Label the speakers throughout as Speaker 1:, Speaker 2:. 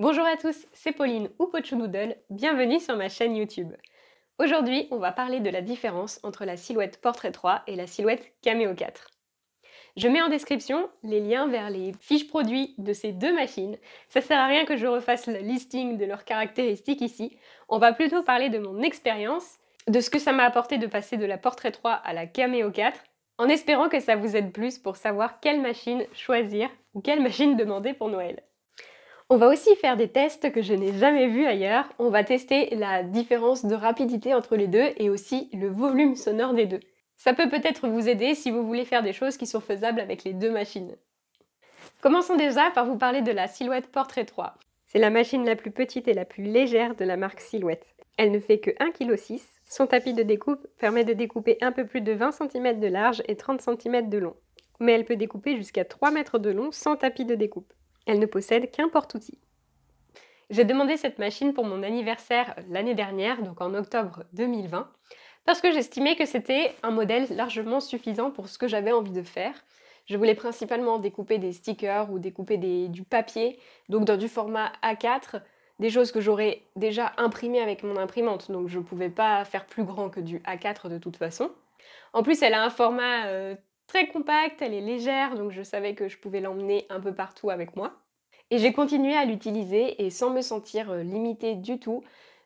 Speaker 1: Bonjour à tous, c'est Pauline ou Pochou bienvenue sur ma chaîne YouTube. Aujourd'hui, on va parler de la différence entre la silhouette Portrait 3 et la silhouette Cameo 4. Je mets en description les liens vers les fiches produits de ces deux machines. Ça sert à rien que je refasse le listing de leurs caractéristiques ici. On va plutôt parler de mon expérience, de ce que ça m'a apporté de passer de la Portrait 3 à la Cameo 4, en espérant que ça vous aide plus pour savoir quelle machine choisir ou quelle machine demander pour Noël. On va aussi faire des tests que je n'ai jamais vus ailleurs. On va tester la différence de rapidité entre les deux et aussi le volume sonore des deux. Ça peut peut-être vous aider si vous voulez faire des choses qui sont faisables avec les deux machines. Commençons déjà par vous parler de la Silhouette Portrait 3. C'est la machine la plus petite et la plus légère de la marque Silhouette. Elle ne fait que 1,6 kg. Son tapis de découpe permet de découper un peu plus de 20 cm de large et 30 cm de long. Mais elle peut découper jusqu'à 3 mètres de long sans tapis de découpe. Elle ne possède qu'un porte outil J'ai demandé cette machine pour mon anniversaire l'année dernière, donc en octobre 2020, parce que j'estimais que c'était un modèle largement suffisant pour ce que j'avais envie de faire. Je voulais principalement découper des stickers ou découper du papier, donc dans du format A4, des choses que j'aurais déjà imprimées avec mon imprimante, donc je ne pouvais pas faire plus grand que du A4 de toute façon. En plus, elle a un format euh, très compacte, elle est légère, donc je savais que je pouvais l'emmener un peu partout avec moi. Et j'ai continué à l'utiliser et sans me sentir euh, limitée du tout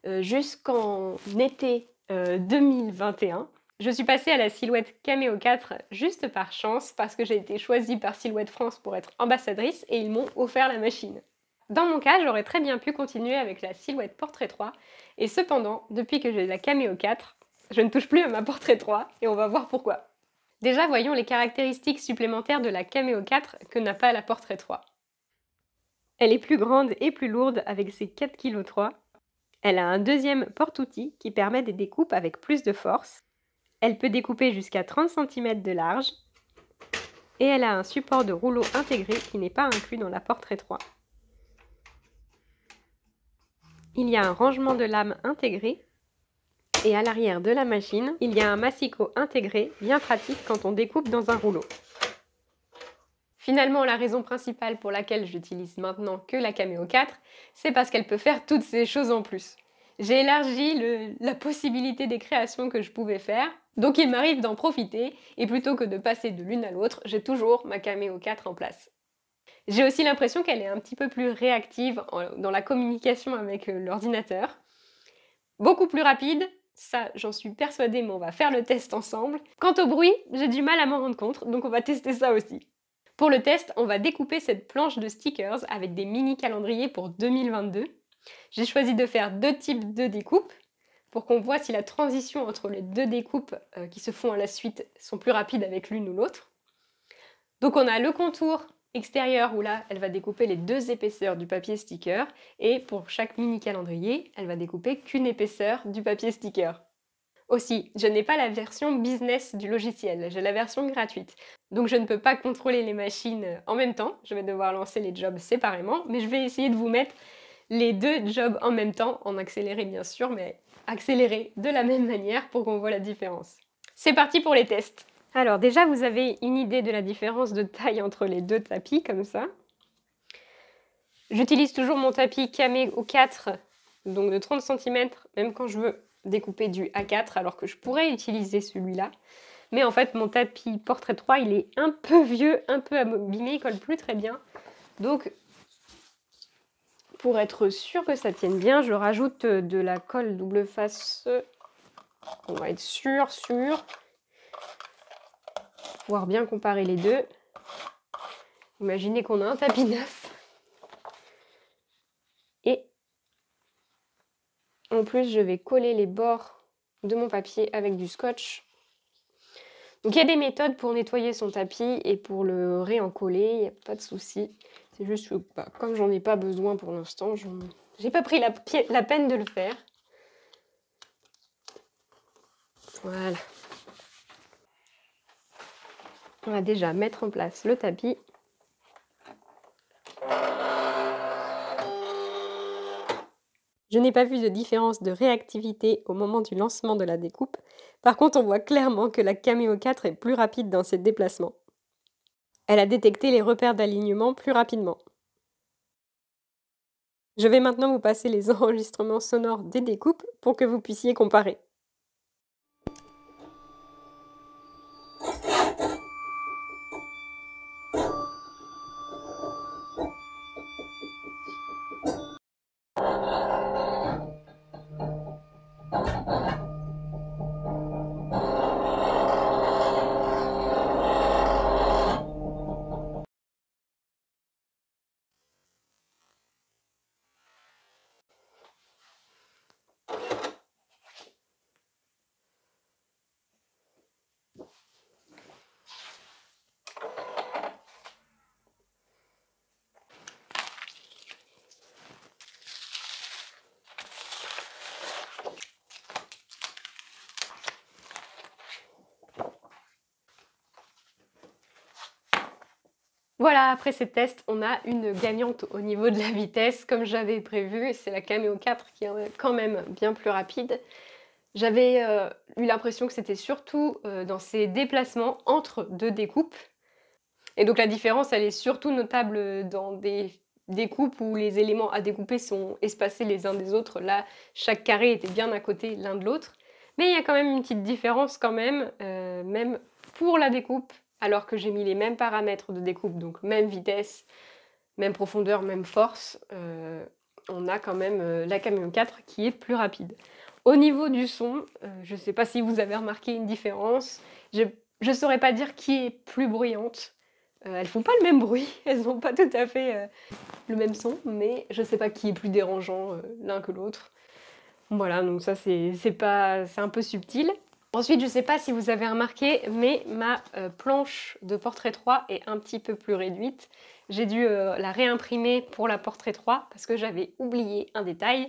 Speaker 1: euh, jusqu'en été 2021. Euh, je suis passée à la silhouette Cameo 4 juste par chance parce que j'ai été choisie par Silhouette France pour être ambassadrice et ils m'ont offert la machine. Dans mon cas, j'aurais très bien pu continuer avec la silhouette Portrait 3 et cependant, depuis que j'ai la Cameo 4, je ne touche plus à ma Portrait 3 et on va voir pourquoi. Déjà, voyons les caractéristiques supplémentaires de la Cameo 4 que n'a pas la Portrait 3. Elle est plus grande et plus lourde avec ses 4,3 kg. Elle a un deuxième porte-outil qui permet des découpes avec plus de force. Elle peut découper jusqu'à 30 cm de large. Et elle a un support de rouleau intégré qui n'est pas inclus dans la Portrait 3. Il y a un rangement de lames intégré et à l'arrière de la machine, il y a un massicot intégré, bien pratique quand on découpe dans un rouleau. Finalement, la raison principale pour laquelle j'utilise maintenant que la Cameo 4, c'est parce qu'elle peut faire toutes ces choses en plus. J'ai élargi la possibilité des créations que je pouvais faire, donc il m'arrive d'en profiter, et plutôt que de passer de l'une à l'autre, j'ai toujours ma Cameo 4 en place. J'ai aussi l'impression qu'elle est un petit peu plus réactive dans la communication avec euh, l'ordinateur, beaucoup plus rapide ça, j'en suis persuadée, mais on va faire le test ensemble. Quant au bruit, j'ai du mal à m'en rendre compte, donc on va tester ça aussi. Pour le test, on va découper cette planche de stickers avec des mini calendriers pour 2022. J'ai choisi de faire deux types de découpes pour qu'on voit si la transition entre les deux découpes euh, qui se font à la suite sont plus rapides avec l'une ou l'autre. Donc on a le contour extérieure où là, elle va découper les deux épaisseurs du papier sticker et pour chaque mini calendrier, elle va découper qu'une épaisseur du papier sticker. Aussi, je n'ai pas la version business du logiciel, j'ai la version gratuite. Donc je ne peux pas contrôler les machines euh, en même temps, je vais devoir lancer les jobs séparément, mais je vais essayer de vous mettre les deux jobs en même temps, en accéléré bien sûr, mais accéléré de la même manière pour qu'on voit la différence. C'est parti pour les tests alors déjà, vous avez une idée de la différence de taille entre les deux tapis, comme ça. J'utilise toujours mon tapis au 4, donc de 30 cm, même quand je veux découper du A4, alors que je pourrais utiliser celui-là. Mais en fait, mon tapis Portrait 3, il est un peu vieux, un peu abîmé, il colle plus très bien. Donc, pour être sûr que ça tienne bien, je rajoute de la colle double face. On va être sûr, sûr pouvoir bien comparer les deux. Imaginez qu'on a un tapis neuf. Et en plus, je vais coller les bords de mon papier avec du scotch. Donc il y a des méthodes pour nettoyer son tapis et pour le réencoller, il n'y a pas de souci. C'est juste que bah, comme j'en ai pas besoin pour l'instant, je n'ai pas pris la peine de le faire. Voilà on va déjà mettre en place le tapis. Je n'ai pas vu de différence de réactivité au moment du lancement de la découpe. Par contre, on voit clairement que la Cameo 4 est plus rapide dans ses déplacements. Elle a détecté les repères d'alignement plus rapidement. Je vais maintenant vous passer les enregistrements sonores des découpes pour que vous puissiez comparer. Voilà, après ces tests, on a une gagnante au niveau de la vitesse, comme j'avais prévu. C'est la Cameo 4 qui est quand même bien plus rapide. J'avais euh, eu l'impression que c'était surtout euh, dans ces déplacements entre deux découpes. Et donc la différence, elle est surtout notable dans des découpes où les éléments à découper sont espacés les uns des autres. Là, chaque carré était bien à côté l'un de l'autre. Mais il y a quand même une petite différence quand même, euh, même pour la découpe alors que j'ai mis les mêmes paramètres de découpe, donc même vitesse, même profondeur, même force, euh, on a quand même euh, la Camion 4 qui est plus rapide. Au niveau du son, euh, je ne sais pas si vous avez remarqué une différence. Je ne saurais pas dire qui est plus bruyante. Elles elles font pas le même bruit, elles n'ont pas tout à fait le même son, mais je ne sais pas qui est plus dérangeant l'un que l'autre. Voilà, donc ça c'est pas c'est un peu subtil. Ensuite, je ne sais pas si vous avez remarqué, mais ma euh, planche de portrait 3 est un petit peu plus réduite. J'ai dû euh, la réimprimer pour la portrait 3 parce que j'avais oublié un détail.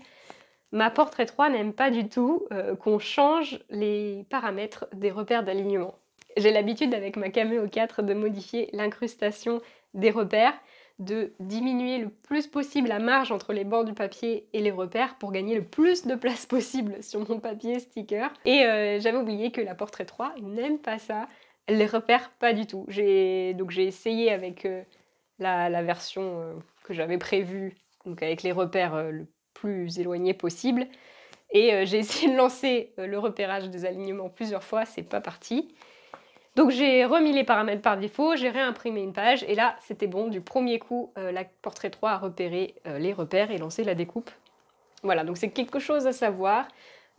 Speaker 1: Ma portrait 3 n'aime pas du tout euh, qu'on change les paramètres des repères d'alignement. J'ai l'habitude avec ma Cameo 4 de modifier l'incrustation des repères, de diminuer le plus possible la marge entre les bords du papier et les repères pour gagner le plus de place possible sur mon papier sticker. Et euh, j'avais oublié que la Portrait 3 n'aime pas ça, elle les repère pas du tout. Donc j'ai essayé avec euh, la, version euh, que j'avais prévue, donc avec les repères le plus éloignés possible. Et j'ai essayé de lancer le repérage des alignements plusieurs fois, c'est pas parti. Donc j'ai remis les paramètres par défaut, j'ai réimprimé une page et là c'était bon, du premier coup, euh, la Portrait 3 a repéré euh, les repères et lancé la découpe. Voilà, donc c'est quelque chose à savoir.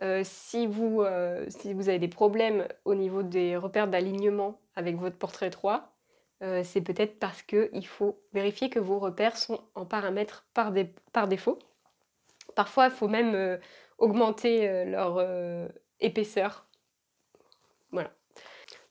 Speaker 1: Euh, si, vous, si vous avez des problèmes au niveau des repères d'alignement avec votre Portrait 3, c'est peut-être parce qu'il faut vérifier que vos repères sont en paramètres par défaut. Parfois, il faut même augmenter leur épaisseur. Voilà.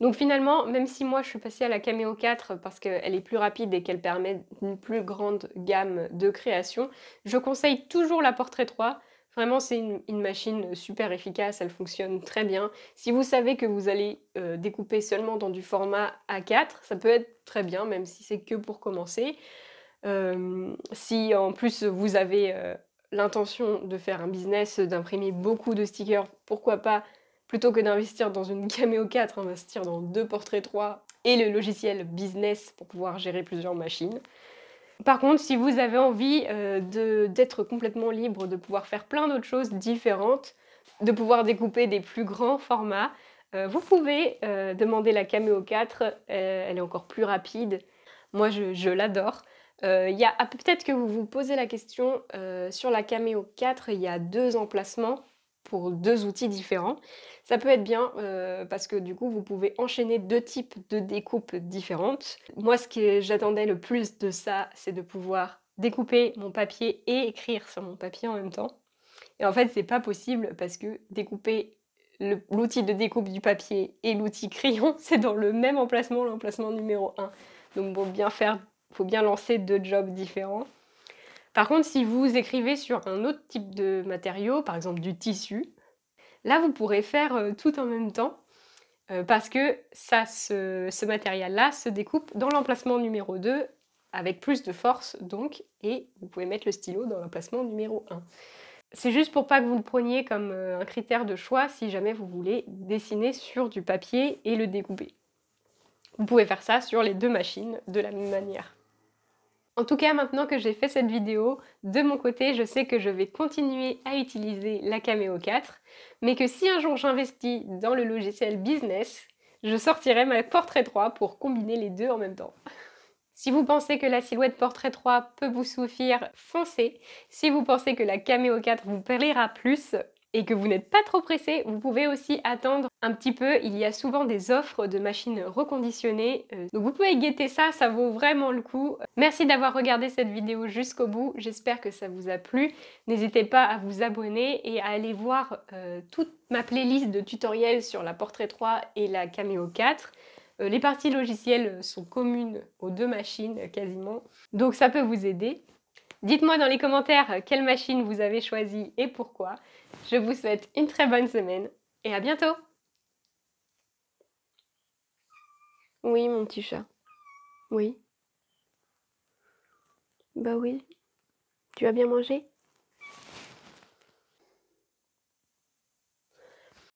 Speaker 1: Donc finalement, même si moi je suis passée à la Cameo 4 parce qu'elle est plus rapide et qu'elle permet une plus grande gamme de création, je conseille toujours la Portrait 3. Vraiment, c'est une, machine super efficace, elle fonctionne très bien. Si vous savez que vous allez euh, découper seulement dans du format A4, ça peut être très bien, même si c'est que pour commencer. Euh, si en plus vous avez euh, l'intention de faire un business, d'imprimer beaucoup de stickers, pourquoi pas Plutôt que d'investir dans une Cameo 4, investir dans deux Portrait 3 et le logiciel business pour pouvoir gérer plusieurs machines. Par contre, si vous avez envie euh, d'être complètement libre, de pouvoir faire plein d'autres choses différentes, de pouvoir découper des plus grands formats, euh, vous pouvez euh, demander la Cameo 4. elle est encore plus rapide. Moi, je, je l'adore. a ah, Peut-être que vous vous posez la question sur la Cameo 4, il y a deux emplacements pour deux outils différents. Ça peut être bien euh, parce que du coup, vous pouvez enchaîner deux types de découpes différentes. Moi, ce que j'attendais le plus de ça, c'est de pouvoir découper mon papier et écrire sur mon papier en même temps. Et en fait, c'est pas possible parce que découper l'outil de découpe du papier et l'outil crayon, c'est dans le même emplacement, l'emplacement numéro 1. Donc, il bien faire, faut bien lancer deux jobs différents. Par contre, si vous écrivez sur un autre type de matériau, par exemple du tissu, là vous pourrez faire euh, tout en même temps euh, parce que ça, ce, ce matériel-là se découpe dans l'emplacement numéro 2 avec plus de force donc, et vous pouvez mettre le stylo dans l'emplacement numéro 1. C'est juste pour pas que vous le preniez comme euh, un critère de choix si jamais vous voulez dessiner sur du papier et le découper. Vous pouvez faire ça sur les deux machines de la même manière. En tout cas, maintenant que j'ai fait cette vidéo, de mon côté, je sais que je vais continuer à utiliser la Cameo 4, mais que si un jour j'investis dans le logiciel business, je sortirai ma Portrait 3 pour combiner les deux en même temps. Si vous pensez que la silhouette Portrait 3 peut vous souffrir, foncez. Si vous pensez que la Cameo 4 vous plaira plus, et que vous n'êtes pas trop pressé, vous pouvez aussi attendre un petit peu. Il y a souvent des offres de machines reconditionnées. Euh, donc vous pouvez guetter ça, ça vaut vraiment le coup. Merci d'avoir regardé cette vidéo jusqu'au bout. J'espère que ça vous a plu. N'hésitez pas à vous abonner et à aller voir euh, toute ma playlist de tutoriels sur la Portrait 3 et la Cameo 4. Euh, les parties logicielles sont communes aux deux machines quasiment, donc ça peut vous aider. Dites-moi dans les commentaires euh, quelle machine vous avez choisie et pourquoi. Je vous souhaite une très bonne semaine et à bientôt Oui, mon petit chat. Oui. Bah oui. Tu as bien mangé